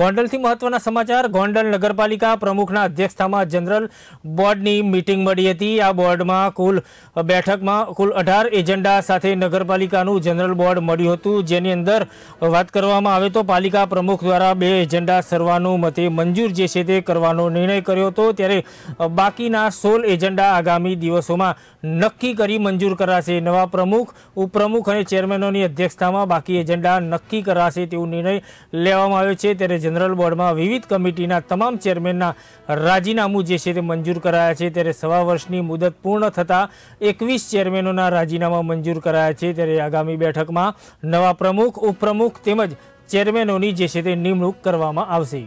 ગોંડલ થી મહત્વનો સમાચાર ગોંડલ નગરપાલિકા પ્રમુખના અધ્યક્ષતામાં જનરલ બોર્ડની મીટિંગ મળી હતી આ બોર્ડમાં કુલ બેઠકમાં કુલ 18 એજન્ડા સાથે નગરપાલિકાનું જનરલ બોર્ડ મળ્યું હતું જેની અંદર વાત કરવામાં આવે તો પાલિકા પ્રમુખ દ્વારા બે એજન્ડા સર્વાનુમતે મંજૂર જે છે તે કરવાનો નિર્ણય કર્યો તો ત્યારે બાકીના 16 એજન્ડા આગામી દિવસોમાં નક્કી કરી મંજૂર કરાશે નવા પ્રમુખ ઉપપ્રમુખ અને ચેરમેનઓની અધ્યક્ષતામાં બાકી એજન્ડા નક્કી કરાશે તેવો નિર્ણય લેવામાં આવ્યો છે તે જનરલ બોર્ડમાં વિવિધ કમિટીના તમામ ચેરમેનનો રાજીનામું જે છે તે મંજૂર કરાય છે તે ર સવા વર્ષની મુદત પૂર્ણ થતા 21 ચેરમેનોના રાજીનામું મંજૂર કરાય છે તે આગામી બેઠકમાં નવા પ્રમુખ ઉપપ્રમુખ તેમજ ચેરમેનોની જે છે તે નિમણૂક કરવામાં આવશે